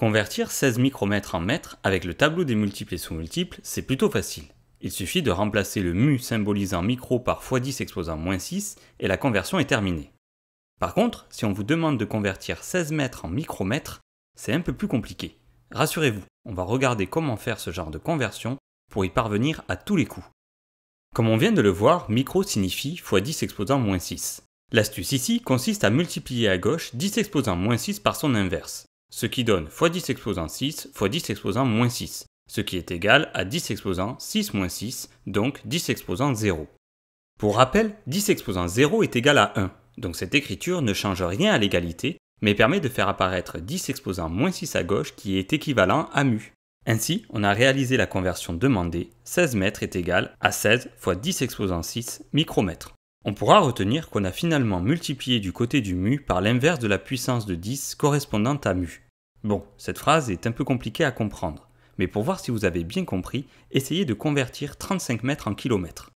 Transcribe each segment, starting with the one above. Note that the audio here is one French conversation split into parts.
Convertir 16 micromètres en mètres avec le tableau des multiples et sous-multiples, c'est plutôt facile. Il suffit de remplacer le mu symbolisant micro par x10 exposant moins 6 et la conversion est terminée. Par contre, si on vous demande de convertir 16 mètres en micromètres, c'est un peu plus compliqué. Rassurez-vous, on va regarder comment faire ce genre de conversion pour y parvenir à tous les coups. Comme on vient de le voir, micro signifie x10 exposant moins 6. L'astuce ici consiste à multiplier à gauche 10 exposant moins 6 par son inverse ce qui donne x 10 exposant 6 x 10 exposant moins 6, ce qui est égal à 10 exposant 6 moins 6, donc 10 exposant 0. Pour rappel, 10 exposant 0 est égal à 1, donc cette écriture ne change rien à l'égalité, mais permet de faire apparaître 10 exposant moins 6 à gauche qui est équivalent à mu. Ainsi, on a réalisé la conversion demandée, 16 mètres est égal à 16 fois 10 exposant 6 micromètres. On pourra retenir qu'on a finalement multiplié du côté du mu par l'inverse de la puissance de 10 correspondante à mu. Bon, cette phrase est un peu compliquée à comprendre, mais pour voir si vous avez bien compris, essayez de convertir 35 mètres en kilomètres.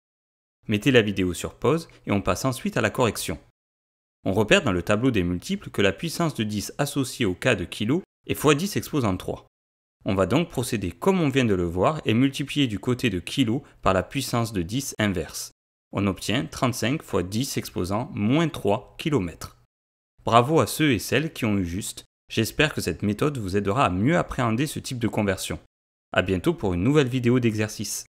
Mettez la vidéo sur pause et on passe ensuite à la correction. On repère dans le tableau des multiples que la puissance de 10 associée au cas de kilo est x10 exposant 3. On va donc procéder comme on vient de le voir et multiplier du côté de kilo par la puissance de 10 inverse. On obtient 35 x 10 exposants moins 3 km. Bravo à ceux et celles qui ont eu juste. J'espère que cette méthode vous aidera à mieux appréhender ce type de conversion. A bientôt pour une nouvelle vidéo d'exercice.